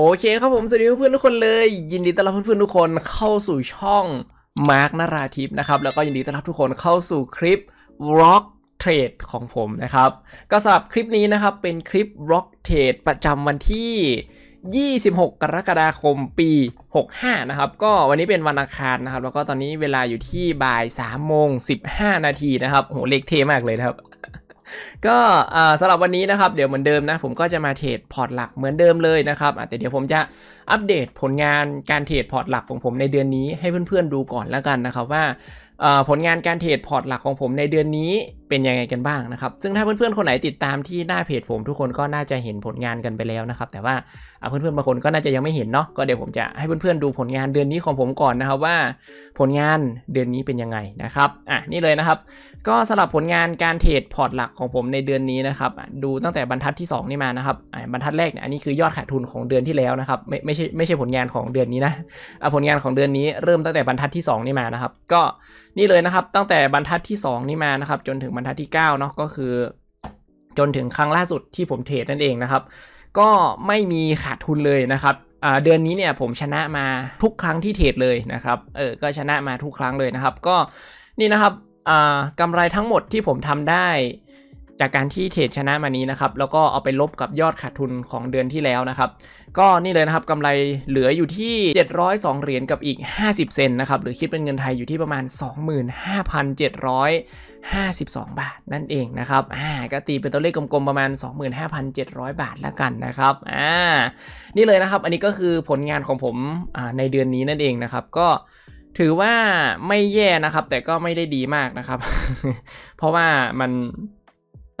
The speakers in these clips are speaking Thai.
โอเคครับผมสวัสดีเพื่อนทุกคนเลย ยินดีต้อนรับเพื่อนๆทุกคนเข้าสู่ช่องมาร์กนาราทิพนะครับแล้วก็ยินดีต้อนรับทุกคนเข้าสู่คลิป Rock เทรดของผมนะครับก็สำหรับคลิปนี้นะครับเป็นคลิป Rock เทรดประจำวันที่ 26 กรกฎาคมปี 65นะครับก็วันนี้เป็นวันอังคารนะครับแล้วก็ตอนนี้เวลาอยู่ที่บ่าย3โมง15 นาทีนะครับโหเลขเทมากเลยครับก็สำหรับวันนี้นะครับ เดี๋ยวเหมือนเดิมนะ ผมก็จะมาเทรดพอร์ตหลักเหมือนเดิมเลยนะครับแต่เดี๋ยวผมจะอัปเดตผลงานการเทรดพอร์ตหลักของผมในเดือนนี้ให้เพื่อนๆดูก่อนแล้วกันนะครับว่าผลงานการเทรดพอร์ตหลักของผมในเดือนนี้เป็นยังไงกันบ้างนะครับ ซึ่งถ้าเพื่อนๆคนไหนติดตามที่หน้าเพจผมทุกคนก็น่าจะเห็นผลงานกันไปแล้วนะครับ แต่ว่าเพื่อนๆบางคนก็น่าจะยังไม่เห็นเนาะก็เดี๋ยวผมจะให้เพื่อนๆดูผลงานเดือนนี้ของผมก่อนนะครับว่า ผลงานเดือนนี้เป็นยังไงนะครับอ่ะนี่เลยนะครับ ก็สำหรับผลงานการเทรดพอร์ตหลักของผมในเดือนนี้นะครับดูตั้งแต่บรรทัดที่ 2 นี่มานะครับบรรทัดแรกเนี่ยอันนี้คือยอดขาดทุนของเดือนที่แล้วนะครับไม่ไม่ช่ไม่ใช่ผลงานของเดือนนี้นะ ผลงานของเดือนนี้เริ่มตั้งแต่บรรทัดที่2นี่มานะครับ ก็นี่เลยนะครับตั้งแต่บรรทัดที่2นี่มานะครับจนถึงบรรทัดที่9เนาะก็คือ จนถึงครั้งล่าสุดที่ผมเทรดนั่นเองนะครับ ก็ไม่มีขาดทุนเลยนะครับเดือนนี้เนี่ย ผมชนะมาทุกครั้งที่เทรดเลยนะครับเออ ก็ชนะมาทุกครั้งเลยนะครับ ก็นี่นะครับกำไรทั้งหมดที่ผมทำได้จากการที่เทรดชนะมานี้นะครับ แล้วก็เอาไปลบกับยอดขาดทุนของเดือนที่แล้วนะครับ ก็นี่เลยนะครับกำไรเหลืออยู่ที่702เหรียญกับอีก 50 เซนนะครับ หรือคิดเป็นเงินไทยอยู่ที่ประมาณ 25,700 52 บาทนั่นเองนะครับ อ่า ก็ตีเป็นตัวเลขกลมๆประมาณ 25,700 บาทแล้วกันนะครับ อ่า นี่เลยนะครับ อันนี้ก็คือผลงานของผมในเดือนนี้นั่นเองนะครับ ก็ถือว่าไม่แย่นะครับ แต่ก็ไม่ได้ดีมากนะครับ เพราะว่ามัน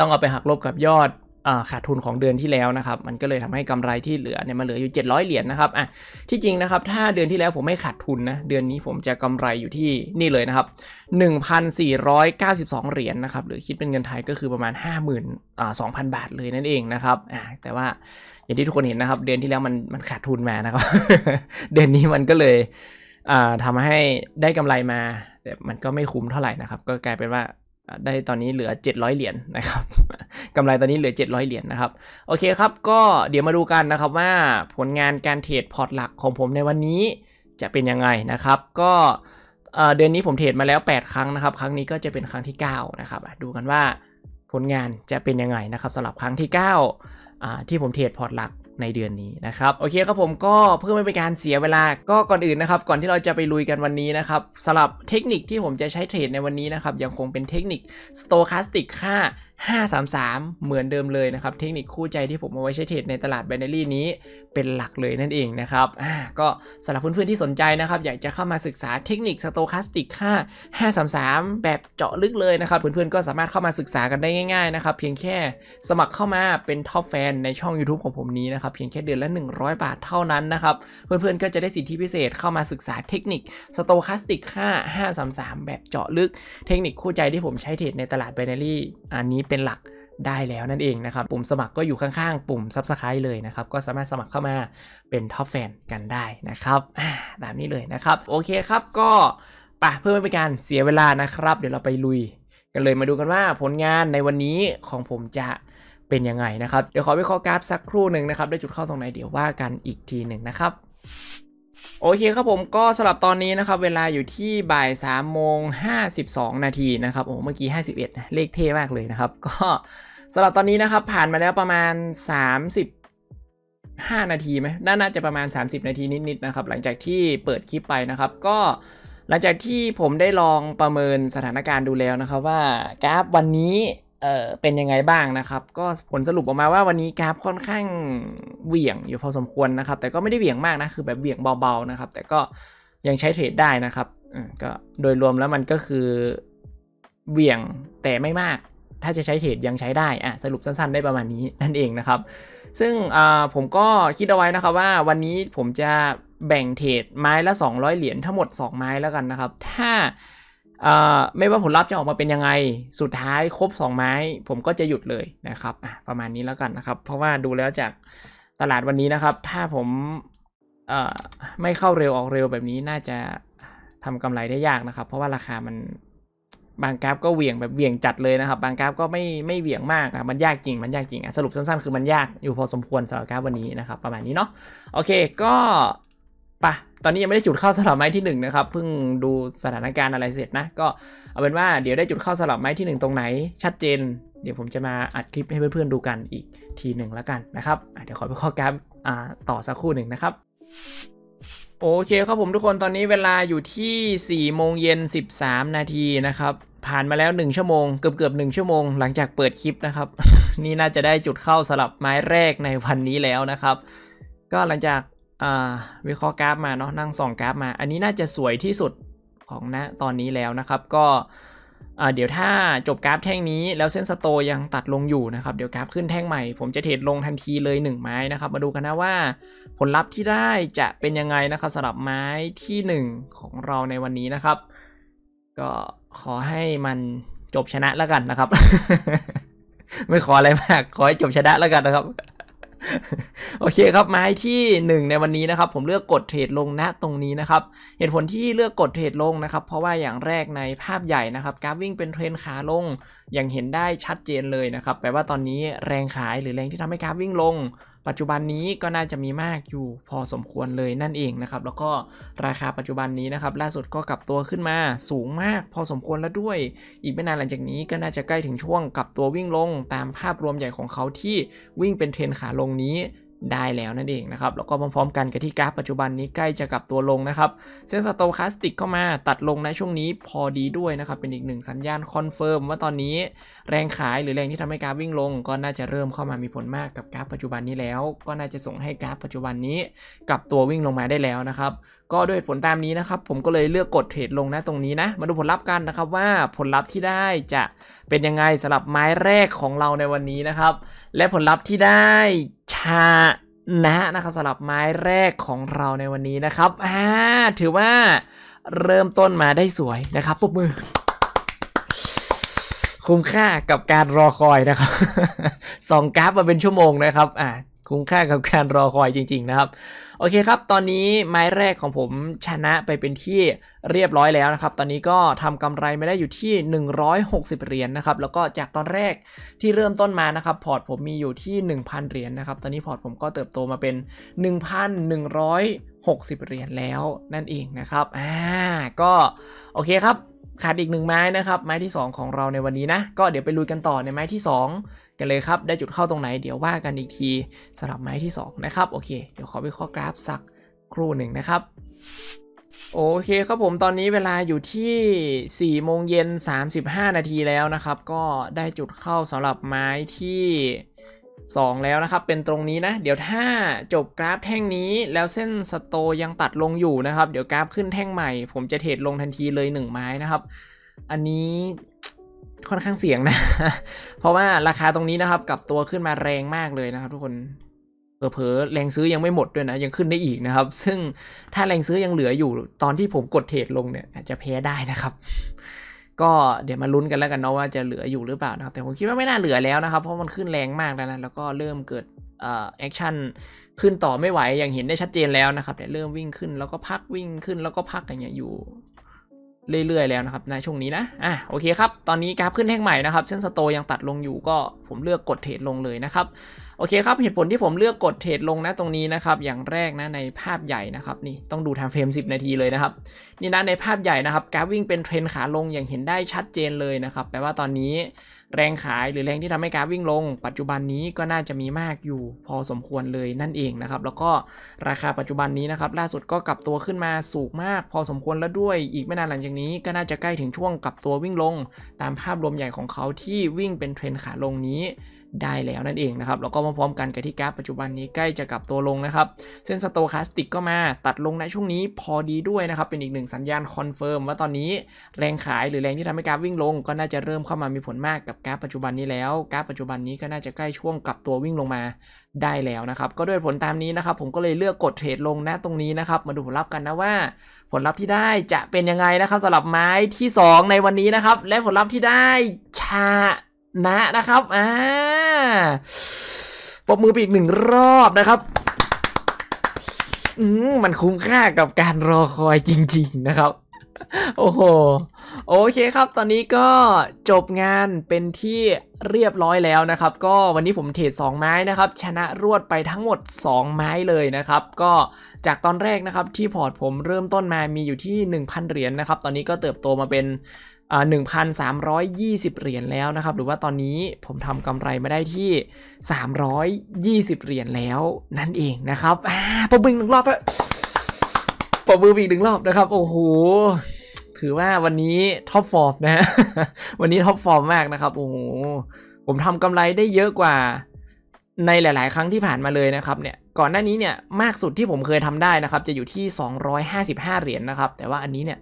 ต้องเอาไปหักลบกับยอดขาดทุนของเดือนที่แล้วนะครับ มันก็เลยทำให้กำไรที่เหลือเนี่ยมันเหลืออยู่700เหรียญนนะครับอ่ะที่จริงนะครับถ้าเดือนที่แล้วผมไม่ขาดทุนนะเดือนนี้ผมจะกำไรอยู่ที่นี่เลยนะครับ1,492เหรียญนนะครับหรือคิดเป็นเงินไทยก็คือประมาณ50,000อ่า2,000 บาท เลยนั่นเองนะครับอ่ะแต่ว่าอย่างที่ทุกคนเห็นนะครับเดือนที่แล้วมันมันขาดทุนมานะครับเดือนนี้มันก็เลยอ่าทำให้ได้กำไรมาแต่มันก็ไม่คุ้มเท่าไหร่นะครับก็กลายเป็นว่าได้ตอนนี้เหลือ700เหรียญนนะครับกำไรตอนนี้เหลือ700เหรียญนนะครับโอเคครับก็เดี๋ยวมาดูกันนะครับว่าผลงานการเทรดพอร์ตหลักของผมในวันนี้จะเป็นยังไงนะครับ ก็เดือนนี้ผมเทรดมาแล้ว 8 ครั้งนะครับครั้งนี้ก็จะเป็นครั้งที่9นะครับดูกันว่าผลงานจะเป็นยังไงนะครับสำหรับครั้งที่9ที่ผมเทรดพอร์ตหลักในเดือนนี้นะครับโอเคครับผมก็เพื่อไม่เป็นการเสียเวลาก็ก่อนอื่นนะครับก่อนที่เราจะไปลุยกันวันนี้นะครับสำหรับเทคนิคที่ผมจะใช้เทรดในวันนี้นะครับยังคงเป็นเทคนิค stochastic ค่า533 เหมือนเดิมเลยนะครับเทคนิคคู่ใจที่ผมเอาไว้ใช้เทรดในตลาดแบนเดอรี่นี้เป็นหลักเลยนั่นเองนะครับอ่าก็สำหรับเพื่อนๆที่สนใจนะครับอยากจะเข้ามาศึกษาเทคนิคสโตคาสติกค่า533 แบบเจาะลึกเลยนะครับเพื่อนๆก็สามารถเข้ามาศึกษากันได้ง่ายๆนะครับเพียงแค่สมัครเข้ามาเป็นท็อปแฟนในช่อง YouTube ของผมนี้นะครับับเพียงแค่เดือนละ 100 บาทเท่านั้นนะครับ เพื่อนๆก็จะได้สิทธิพิเศษเข้ามาศึกษาเทคนิคสโตคาสติก 5 533 แบบเจาะลึก เทคนิคคู่ใจที่ผมใช้เทรดในตลาดเบนเนอรี่อันนี้เป็นหลักได้แล้วนั่นเองนะครับปุ่มสมัครก็อยู่ข้างๆปุ่ม Subscribe เลยนะครับ ก็สามารถสมัครเข้ามาเป็นท็อปแฟนกันได้นะครับ ตามนี้เลยนะครับโอเคครับก็ปะเพื่อไม่เป็นการเสียเวลานะครับ เดี๋ยวเราไปลุยกันเลยมาดูกันว่าผลงานในวันนี้ของผมจะเป็นยังไงนะครับเดี๋ยวขอไปข้อกราฟสักครู่หนึ่งนะครับได้จุดเข้าตรงไหนเดี๋ยวว่ากันอีกทีหนึ่งนะครับโอเคครับผมก็สำหรับตอนนี้นะครับ เวลาอยู่ที่บ่าย3โมง 52 นาทีนะครับโอ้เมื่อกี้51ิบเลขเท่มากเลยนะครับ ก็สำหรับตอนนี้นะครับ ผ่านมาแล้วประมาณ 30 5นาทีไหมน่าจะประมาณ 30 นาทีนิดๆนะครับ หลังจากที่เปิดคลิปไปนะครับ ก็หลังจากที่ผมได้ลองประเมินสถานการณ์ดูแล้วนะครับ ว่ากราฟวันนี้เอ่อเป็นยังไงบ้างนะครับ ก็ผลสรุปออกมาว่าวันนี้กราฟค่อนข้างเหวี่ยงอยู่พอสมควรนะครับ แต่ก็ไม่ได้เหวี่ยงมากนะคือแบบเหวี่ยงเบาๆนะครับแต่ก็ยังใช้เทรดได้นะครับก็โดยรวมแล้วมันก็คือเหวี่ยงแต่ไม่มาก ถ้าจะใช้เทรดยังใช้ได้อ่ะสรุปสั้นๆ ได้ประมาณนี้นั่นเองนะครับ ซึ่งผมก็คิดเอาไว้นะครับว่าวันนี้ผมจะแบ่งเทรดไม้ละ 200 เหรียญทั้งหมด2ไม้แล้วกันนะครับถ้าไม่ว่าผลลัพธ์จะออกมาเป็นยังไง สุดท้ายครบ 2 ไม้ผมก็จะหยุดเลยนะครับประมาณนี้แล้วกันนะครับเพราะว่าดูแล้วจากตลาดวันนี้นะครับ ถ้าผมไม่เข้าเร็วออกเร็วแบบนี้น่าจะทำกำไรได้ยากนะครับเพราะว่าราคามันบางกราฟก็เหวี่ยงแบบเหวี่ยงจัดเลยนะครับ บางกราฟก็ไม่ไม่เหวี่ยงมากนะมันยากจริงมันยากจริงสรุปสั้นๆคือมันยากอยู่พอสมควรสำหรับกราฟวันนี้นะครับ ประมาณนี้เนาะโอเคก็ปะตอนนี้ยังไม่ได้จุดเข้าสลับไม้ที่1นะครับ เพิ่งดูสถานการณ์อะไรเสร็จนะ ก็เอาเป็นว่าเดี๋ยวได้จุดเข้าสลับไม้ที่ 1 ตรงไหนชัดเจน เดี๋ยวผมจะมาอัดคลิปให้เพื่อนๆดูกันอีกทีหนึ่งแล้วกันนะครับเดี๋ยวขอไปข้อกราต่อสักครู่หนึ่งนะครับ โอเคครับผมทุกคนตอนนี้เวลาอยู่ที่4โมงเย็น13 นาทีนะครับ ผ่านมาแล้ว 1 ชั่วโมงเกือบเกือบหชั่วโมงหลังจากเปิดคลิปนะครับ นี่น่าจะได้จุดเข้าสลับไม้แรกในวันนี้แล้วนะครับ ก็หลังจากวิเคราะห์กราฟมาเนาะนั่งส่องกราฟมาอันนี้น่าจะสวยที่สุดของณนะตอนนี้แล้วนะครับ ก็เดี๋ยวถ้าจบกราฟแท่งนี้แล้วเส้นสโตยังตัดลงอยู่นะครับ เดี๋ยวกราฟขึ้นแท่งใหม่ ผมจะเทรดลงทันทีเลย1ไม้นะครับ มาดูกันนะว่าผลลัพธ์ที่ได้จะเป็นยังไงนะครับสำหรับไม้ที่1ของเราในวันนี้นะครับ ก็ขอให้มันจบชนะแล้วกันนะครับไม่ขออะไรมาก ขอให้จบชนะแล้วกันนะครับโอเคครับมาให้ที่ 1 ในวันนี้นะครับ ผมเลือกกดเทรดลงณตรงนี้นะครับ เหตุผลที่เลือกกดเทรดลงนะครับ เพราะว่าอย่างแรกในภาพใหญ่นะครับการวิ่งเป็นเทรนขาลงอย่างเห็นได้ชัดเจนเลยนะครับ แปลว่าตอนนี้แรงขายหรือแรงที่ทำให้การวิ่งลงปัจจุบันนี้ก็น่าจะมีมากอยู่พอสมควรเลยนั่นเองนะครับแล้วก็ราคาปัจจุบันนี้นะครับล่าสุดก็กลับตัวขึ้นมาสูงมากพอสมควรแล้วด้วย อีกไม่นานหลังจากนี้ก็น่าจะใกล้ถึงช่วงกลับตัววิ่งลงตามภาพรวมใหญ่ของเขาที่วิ่งเป็นเทรนขาลงนี้ได้แล้วนั่นเองนะครับ แล้วก็พร้อมๆกันกับที่กราฟปัจจุบันนี้ใกล้จะกลับตัวลงนะครับเส้นสโตคาสติกเข้ามาตัดลงในช่วงนี้พอดีด้วยนะครับ เป็นอีกหนึ่งสัญญาณคอนเฟิร์มว่าตอนนี้แรงขายหรือแรงที่ทำให้กราฟวิ่งลงก็น่าจะเริ่มเข้ามามีผลมากกับกราฟปัจจุบันนี้แล้ว ก็น่าจะส่งให้กราฟปัจจุบันนี้กลับตัววิ่งลงมาได้แล้วนะครับก็ด้วยผลตามนี้นะครับผมก็เลยเลือกกดเทรดลงนะตรงนี้นะมาดูผลลัพธ์กันนะครับว่าผลลัพธ์ที่ได้จะเป็นยังไงสำหรับไม้แรกของเราในวันนี้นะครับ และผลลัพธ์ที่ได้ชานะนะครับสำหรับไม้แรกของเราในวันนี้นะครับอ่าถือว่าเริ่มต้นมาได้สวยนะครับปุบมือ คุ้มค่ากับการรอคอยนะครับสองกราฟมาเป็นชั่วโมงนะครับอ่าคุ้มค่ากับการรอคอยจริงๆนะครับ โอเคครับ ตอนนี้ไม้แรกของผมชนะไปเป็นที่เรียบร้อยแล้วนะครับ ตอนนี้ก็ทำกำไรไม่ได้อยู่ที่ 160 เหรียญนนะครับแล้วก็จากตอนแรกที่เริ่มต้นมานะครับพอร์ตผมมีอยู่ที่ 1,000 เหรียญนนะครับ ตอนนี้พอร์ตผมก็เติบโตมาเป็น1,160เหรียญแล้วนั่นเองนะครับอ่าก็โอเคครับขาดอีกหนึ่งไม้นะครับ ไม้ที่ 2 ของเราในวันนี้นะก็เดี๋ยวไปลุยกันต่อในไม้ที่ 2 กันเลยครับ ได้จุดเข้าตรงไหน เดี๋ยวว่ากันอีกทีสำหรับไม้ที่2นะครับโอเคเดี๋ยวขอไปข้อกราฟสักครู่หนึ่งนะครับโอเคครับผมตอนนี้เวลาอยู่ที่4โมงเย็น35นาทีแล้วนะครับ ก็ได้จุดเข้าสำหรับไม้ที่2แล้วนะครับเป็นตรงนี้นะเดี๋ยวถ้าจบกราฟแท่งนี้แล้วเส้นสโตยังตัดลงอยู่นะครับ เดี๋ยวกราฟขึ้นแท่งใหม่ ผมจะเทรดลงทันทีเลย 1 ไม้นะครับ อันนี้ค่อนข้างเสี่ยงนะเพราะว่าราคาตรงนี้นะครับกับตัวขึ้นมาแรงมากเลยนะครับ ทุกคนเผลอแรงซื้อยังไม่หมดด้วยนะยังขึ้นได้อีกนะครับ ซึ่งถ้าแรงซื้อยังเหลืออยู่ตอนที่ผมกดเทรดลงเนี่ยอาจจะแพ้ได้นะครับก็เดี๋ยวมาลุ้นกันแล้วกันเนาะว่าจะเหลืออยู่หรือเปล่านะครับแต่ผมคิดว่าไม่น่าเหลือแล้วนะครับ เพราะมันขึ้นแรงมากแล้วนะแล้วก็เริ่มเกิดแอคชั่นขึ้นต่อไม่ไหวอย่างเห็นได้ชัดเจนแล้วนะครับ เดี่ยเริ่มวิ่งขึ้นแล้วก็พักวิ่งขึ้น แล้วก็พักอย่างเงี้ยอยู่ เรื่อยๆแล้วนะครับ ในช่วงนี้นะอ่ะโอเคครับตอนนี้กราฟขึ้นแท่งใหม่นะครับ เส้นสโตยังตัดลงอยู่ก็ผมเลือกกด เทรดลงเลยนะครับโอเคครับเหตุผลที่ผมเลือกกดเทรดลงนะตรงนี้นะครับอย่างแรกนะในภาพใหญ่นะครับนี่ต้องดูทางเฟรม10นาทีเลยนะครับนี่นะในภาพใหญ่นะครับกราฟวิ่งเป็นเทรนขาลงอย่างเห็นได้ชัดเจนเลยนะครับแปลว่าตอนนี้แรงขายหรือแรงที่ทำให้กราฟวิ่งลง ปัจจุบันนี้ก็น่าจะมีมากอยู่พอสมควรเลย นั่นเองนะครับแล้วก็ราคาปัจจุบันนี้นะครับล่าสุดก็กลับตัวขึ้นมาสูงมาก พอสมควรแล้วด้วยอีกไม่นานหลังจากนี้ ก็น่าจะใกล้ถึงช่วงกลับตัววิ่งลงตามภาพรวมใหญ่ของเขาที่วิ่งเป็นเทรนขาลงนี้ได้แล้วนั่นเองนะครับแล้วก็มาพร้อมกันกับที่กราฟปัจจุบันนี้ใกล้จะกลับตัวลงนะครับ เส้นสโตคาสติก ก็มาตัดลงในช่วงนี้พอดีด้วยนะครับเป็นอีกหนึ่งสัญญาณคอนเฟิร์มว่าตอนนี้แรงขายหรือแรงที่ทำให้กราฟวิ่งลง ก็น่าจะเริ่มเข้ามามีผลมากกับกราฟปัจจุบันนี้แล้วกราฟปัจจุบันนี้ก็น่าจะใกล้ช่วงกลับตัววิ่งลงมาได้แล้วนะครับก็ด้วยผลตามนี้นะครับผมก็เลยเลือกกดเทรดลงณตรงนี้นะครับมาดูผลลัพธ์กันนะว่า ผลลัพธ์ที่ได้จะเป็นยังไงนะครับสำหรับไม้ที่ 2 ในวันนี้นะครับและผลลัพธ์ที่ได้ชานะนะครับอ่าปบมือไปอีกหนึ่งรอบนะครับ มันคุ้มค่ากับการรอคอยจริงๆนะครับ โอ้โห โอเคครับ ตอนนี้ก็จบงานเป็นที่เรียบร้อยแล้วนะครับ ก็วันนี้ผมเทรด2ไม้นะครับ ชนะรวดไปทั้งหมด 2 ไม้เลยนะครับ ก็จากตอนแรกนะครับที่พอร์ตผมเริ่มต้นมามีอยู่ที่ 1,000 เหรียญนนะครับ ตอนนี้ก็เติบโตมาเป็นอ่าหนนึงพัสมร้ยยี่สิบเหรียญแล้วนะครับ หรือว่าตอนนี้ผมทำกำไรมาได้ที่สามร้อยยี่สิบเหรียญแล้ว นั่นเองนะครับอปอบึงหนึ่งรอบอะปอบึงอีกหนึ่งรอบนะครับ โอ้โห ถือว่าวันนี้ท็อปฟอร์มนะฮะวันนี้ท็อปฟอร์มมากนะครับ โอ้โห ผมทำกำไรได้เยอะกว่าในหลาย ๆ ครั้งที่ผ่านมาเลยนะครับเนี่ยก่อนหน้านี้เนี่ยมากสุดที่ผมเคยทำได้นะครับจะอยู่ที่ 255 เหรียญนนะครับ แต่ว่าอันนี้เนี่ย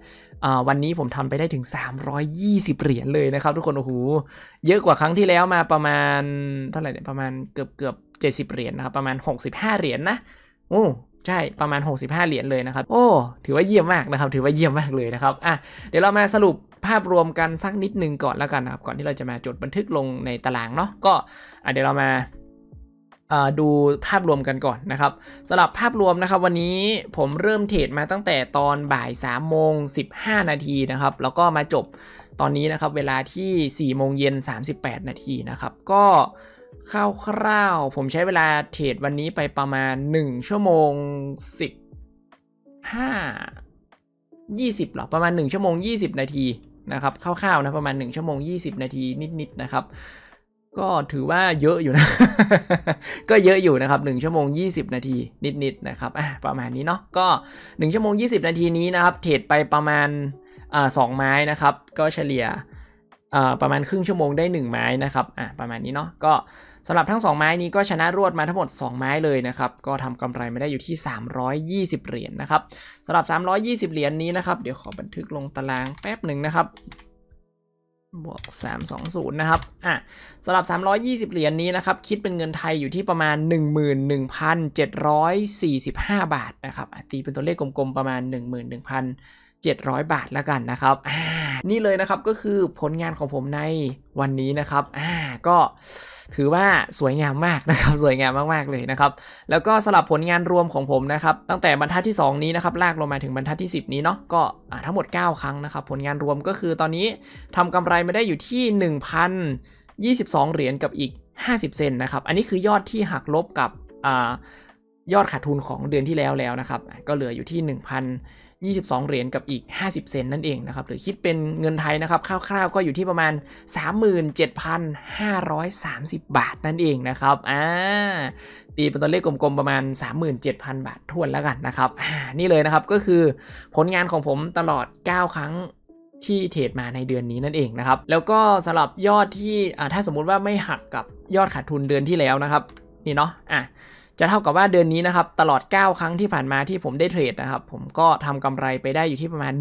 วันนี้ผมทำไปได้ถึง 320 เหรียญเลยนะครับทุกคนโอ้โหเยอะกว่าครั้งที่แล้วมาประมาณ เท่าไหร่เนี่ยประมาณเกือบเกือบ70 เหรียญนนะครับ ประมาณ 65 เหรียญนนะโอ้ใช่ประมาณ 65 เหรียญเลยนะครับ โอ้ ถือว่าเยี่ยมมากนะครับ ถือว่าเยี่ยมมากเลยนะครับอ่ะเดี๋ยวเรามาสรุปภาพรวมกันสักนิดนึงก่อนแล้วกันนะครับก่อนที่เราจะมาจดบันทึกลงในตารางเนาะก็อ่ะเดี๋ยวเรามาดูภาพรวมกันก่อนนะครับสำหรับภาพรวมนะครับ วันนี้ผมเริ่มเทรดมาตั้งแต่ตอนบ่าย3โมง15 นาทีนะครับ แล้วก็มาจบตอนนี้นะครับ เวลาที่4โมงเย็น38 นาทีนะครับ ก็คร่าวๆผมใช้เวลาเทรดวันนี้ไปประมาณ 1 ชั่วโมง15 20หรอประมาณ1ชั่วโมง20 นาทีนะครับคร่าวๆนะประมาณ1ชั่วโมง20 นาทีนิดๆนะครับก็ถือว่าเยอะอยู่นะ ก็เยอะอยู่นะครับ 1 ชั่วโมง 20 นาที นิดๆนะครับประมาณนี้เนาะ ก็ 1 ชั่วโมง 20 นาทีนี้นะครับเทรดไปประมาณสองไม้นะครับ ก็เฉลี่ยประมาณครึ่งชั่วโมงได้ 1 ไม้นะครับ อ่ะประมาณนี้เนาะ ก็สำหรับทั้ง 2 ไม้นี้ก็ชนะรวดมาทั้งหมด2ไม้เลยนะครับ ก็ทำกำไรไม่ได้อยู่ที่ 320เหรียญนะครับสำหรับ 320 เหรียญนี้นะครับ เดี๋ยวขอบันทึกลงตารางแป๊บหนึ่งนะครับบวก320 นะครับ อ่ะสำหรับ 320 เหรียญนนี้นะครับ คิดเป็นเงินไทยอยู่ที่ประมาณ 11,745 บาทนะครับ ตีเป็นตัวเลขกลมๆ ประมาณ 11,700 บาทแล้วกันนะครับอ่านี่เลยนะครับ ก็คือผลงานของผมในวันนี้นะครับอ่าก็ถือว่าสวยงามมากนะครับสวยงามมากๆเลยนะครับ แล้วก็สลับผลงานรวมของผมนะครับ ตั้งแต่บรรทัดที่ 2 นี้นะครับลากลงมาถึงบรรทัดที่ 10 นี้เนาะก็ทั้งหมด 9 ครั้งนะครับผลงานรวมก็คือตอนนี้ทำกำไรมาได้อยู่ที่ 1,022 เหรียญกับอีก 50 เซนนะครับอันนี้คือยอดที่หักลบกับอยอดขาดทุนของเดือนที่แล้วแล้วนะครับก็เหลืออยู่ที่ 1,000 22เหรียญกับอีก 50 เซนนั่นเองนะครับหรือคิดเป็นเงินไทยนะครับคร่าว ๆ ก็อยู่ที่ประมาณ 37,530 บาทนั่นเองนะครับอ่าตีเป็นตัวเลขกลมๆประมาณ 37,000 บาททวนแล้วกันนะครับนี่เลยนะครับก็คือผลงานของผมตลอด 9 ครั้งที่เทรดมาในเดือนนี้นั่นเองนะครับแล้วก็สำหรับยอดที่ถ้าสมมุติว่าไม่หักกับยอดขาดทุนเดือนที่แล้วนะครับนี่เนาะอ่ะจะเท่ากับว่าเดือนนี้นะครับ ตลอด 9 ครั้งที่ผ่านมาที่ผมได้เทรดนะครับ ผมก็ทำกำไรไปได้อยู่ที่ประมาณ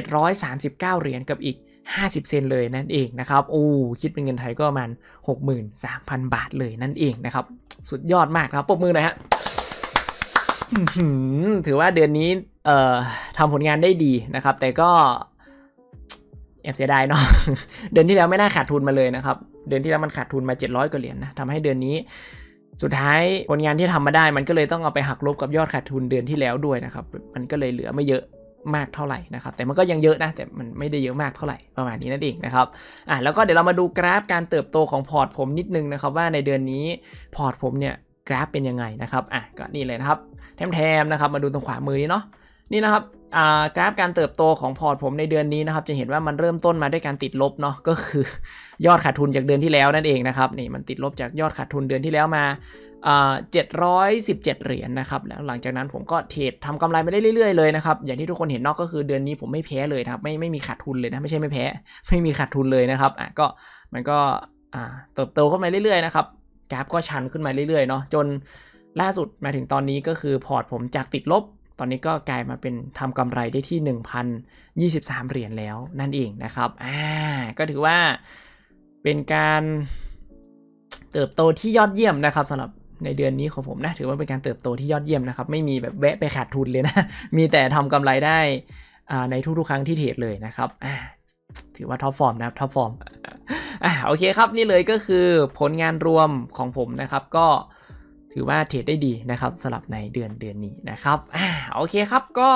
1,739เหรียญกับอีก 50 เซนเลยนั่นเองนะครับ โอ้คิดเป็นเงินไทยก็ประมาณ63,000บาทเลย นั่นเองนะครับ สุดยอดมากครับปรบมือหน่อยฮะถือว่าเดือนนี้ เอ่อทำผลงานได้ดีนะครับ แต่ก็แอบเสียดายเนาะเดือนที่แล้วไม่น่าขาดทุนมาเลยนะครับ เดือนที่แล้วมันขาดทุนมา700กว่าเหรียญนะทำให้เดือนนี้สุดท้ายผลงานที่ทำมาได้มันก็เลยต้องเอาไปหักลบกับยอดขาดทุนเดือนที่แล้วด้วยนะครับ มันก็เลยเหลือไม่เยอะมากเท่าไหร่นะครับ แต่มันก็ยังเยอะนะ แต่มันไม่ได้เยอะมากเท่าไหร่ประมาณนี้นั่นเองนะครับ อ่ะแล้วก็เดี๋ยวเรามาดูกราฟการเติบโตของพอร์ตผมนิดนึงนะครับ ว่าในเดือนนี้พอร์ตผมเนี่ยกราฟเป็นยังไงนะครับอ่ะก็นี่เลยนะครับ แทมๆนะครับ มาดูตรงขวามือนี้เนาะนี่นะครับกราฟการเติบโตของพอร์ตผมในเดือนนี้นะครับจะเห็นว่ามันเริ่มต้นมาด้วยการติดลบเนาะก็คือยอดขาดทุนจากเดือนที่แล้วนั่นเองนะครับนี่มันติดลบจากยอดขาดทุนเดือนที่แล้วมาเจ็ดร้อยสิบเจ็ดเหรียญนนะครับแล้วหลังจากนั้นผมก็เทรดทำกำไรไม่ได้เรื่อยๆเลยนะครับอย่างที่ทุกคนเห็นนอกก็คือเดือนนี้ผมไม่แพ้เลยครับไม่ไม่มีขาดทุนเลยนะไม่ใช่ไม่แพ้ไม่มีขาดทุนเลยนะครับอ่ะก็มันก็เติบโตขึ้นมาเรื่อยๆนะครับกราฟก็ชันขึ้นมาเรื่อยๆเนาะจนล่าสุดมาถึงตอนนี้ก็คือพอร์ตผมจากติดลบตอนนี้ก็กลายมาเป็นทำกำไรได้ที่1,023เหรียญแล้วนั่นเองนะครับอ่าก็ถือว่าเป็นการเติบโตที่ยอดเยี่ยมนะครับสำหรับในเดือนนี้ของผมนะถือว่าเป็นการเติบโตที่ยอดเยี่ยมนะครับ ไม่มีแบบแวะไปขาดทุนเลยนะมีแต่ทำกำไรได้ในทุกๆ ครั้งที่เทรดเลยนะครับถือว่าท็อปฟอร์มนะครับท็อปฟอร์มอ่าโอเคครับนี่เลยก็คือผลงานรวมของผมนะครับก็ถือว่าเทรดได้ดีนะครับสลับในเดือนเดือนนี้นะครับอโอเคครับก็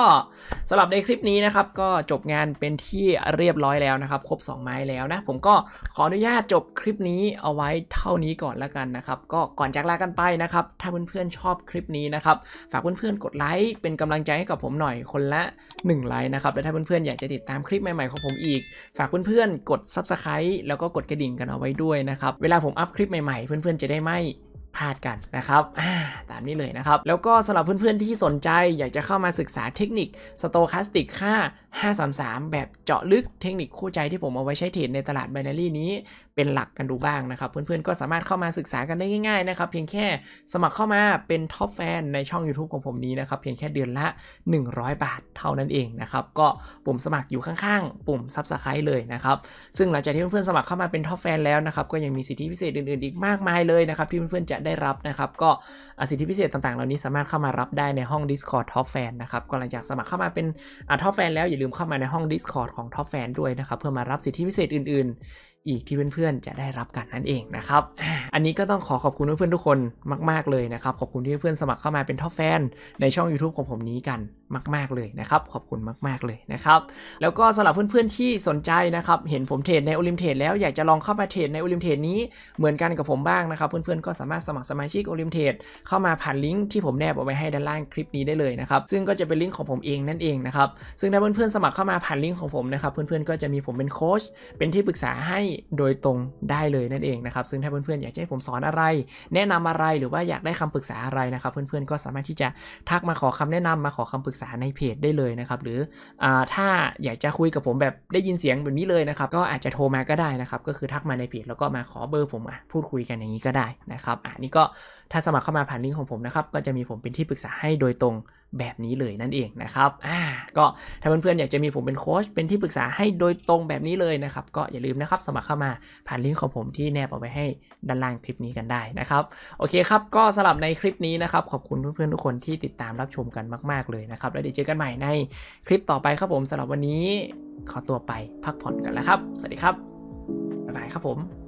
สลับในคลิปนี้นะครับก็จบงานเป็นที่เรียบร้อยแล้วนะครับครบ2ไม้แล้วนะผมก็ขออนุญาตจบคลิปนี้เอาไว้เท่านี้ก่อนละกันนะครับก็ก่อนจากลากันไปนะครับถ้าเพื่อนๆชอบคลิปนี้นะครับฝากเพื่อนๆกดไลค์เป็นกำลังใจให้กับผมหน่อยคนละ1ไลค์นะครับและถ้าเพื่อนๆอยากจะติดตามคลิปใหม่ๆของผมอีกฝากเพื่อนๆกดซับสไครต์แล้วก็กดกระดิ่งกันเอาไว้ด้วยนะครับเวลาผมอัพคลิปใหม่ๆ เพื่อนๆจะได้ไม่พลาดกันนะครับ ตามนี้เลยนะครับ แล้วก็สำหรับเพื่อนๆที่สนใจอยากจะเข้ามาศึกษาเทคนิค สโตคาสติกค่า533 แบบเจาะลึกเทคนิคคู่ใจที่ผมเอาไว้ใช้เทรดในตลาดบนารี่นี้ เป็นหลักกันดูบ้างนะครับ เพื่อนๆก็สามารถเข้ามาศึกษากันได้ง่ายๆนะครับ เพียงแค่สมัครเข้ามาเป็นท็อปแฟนในช่อง YouTube ของผมนี้นะครับ เพียงแค่เดือนละ 100 บาทเท่านั้นเองนะครับ ก็ปุ่มสมัครอยู่ข้างๆ ปุ่ม s u b สไครต์เลยนะครับ ซึ่งหลังจากที่เพื่อนๆสมัครเข้ามาเป็นท็อปแฟนแล้วนะครับก็ยังมีสิทธิพิเศษอื่นๆอีกมากมายเลยนะครับที่เพื่อนๆจะได้รับนะครับก็สิทธิพิเศษต่างๆเหล่านี้สามารถเข้ามารับได้ในห้อง Discord Top Fan นะครับก็หลังจากสมัครเข้ามาเป็นท็อปแฟนแล้วอย่าลืมืมเข้ามาในห้อง Discord ของ Top Fan ด้วยนะครับ เพื่อมารับสิทธิพิเศษอื่นอีกที่เพื่อนๆ จะได้รับกันนั่นเองนะครับ อันนี้ก็ต้องขอขอบคุณเพื่อนๆทุกคนมากๆเลยนะครับ ขอบคุณที่เพื่อนๆสมัครเข้ามาเป็นท็อปแฟน ในช่อง YouTube ของผมนี้กันมาก ๆเลยนะครับ ขอบคุณมากๆเลยนะครับ แล้วก็สำหรับเพื่อนๆที่สนใจนะครับ เห็นผมเทรดในโอลิมเทรดแล้วอยากจะลองเข้ามาเทรดในโอลิมเทรดนี้เหมือนกันกับผมบ้างนะครับ เพื่อนๆก็สามารถสมัครสมาชิกโอลิมเทรดเข้ามาผ่านลิงก์ที่ผมแนบเอาไว้ให้ด้านล่างคลิปนี้ได้เลยนะครับ ซึ่งก็จะเป็นลิงก์ของผมเองนั่นเองนะครับ ซึ่งถ้าเพื่อนๆสมัครเข้ามาผ่านลิงก์ของผมนะครับเพื่อนๆก็จะมีผมเป็นโค้ชเป็นที่ปรึกษาใหโดยตรงได้เลยนั่นเองนะครับซึ่งถ้าเพื่อนๆอยากให้ผมสอนอะไรแนะนำอะไรหรือว่าอยากได้คำปรึกษาอะไรนะครับ เพื่อนๆก็สามารถที่จะทักมาขอคำแนะนำมาขอคำปรึกษาในเพจได้เลยนะครับ หรืออถ้าอยากจะคุยกับผมแบบได้ยินเสียงแบบนี้เลยนะครับก็อาจจะโทรมาก็ได้นะครับก็คือทักมาในเพจ แล้วก็มาขอเบอร์ผมพูดคุยกันอย่างนี้ก็ได้นะครับอ่านี่ก็ถ้าสมัครเข้ามาผ่านลิงก์ของผมนะครับก็จะมีผมเป็นที่ปรึกษาให้โดยตรงแบบนี้เลยนั่นเองนะครับอ่าก็ถ้าเพื่อนๆอยากจะมีผมเป็นโค้ชเป็นที่ปรึกษาให้โดยตรงแบบนี้เลยนะครับ ก็อย่าลืมนะครับสมัครเข้ามาผ่านลิงก์ของผมที่แนบเอาไว้ให้ด้านล่างคลิปนี้กันได้นะครับ โอเคครับก็สำหรับในคลิปนี้นะครับ ขอบคุณเพื่อนๆทุกคนที่ติดตามรับชมกันมาก ๆเลยนะครับแล้วเดี๋ยวเจอกันใหม่ในคลิปต่อไปครับผมสำหรับวันนี้ขอตัวไปพักผ่อนกันแล้วครับสวัสดีครับบ๊ายบายครับผม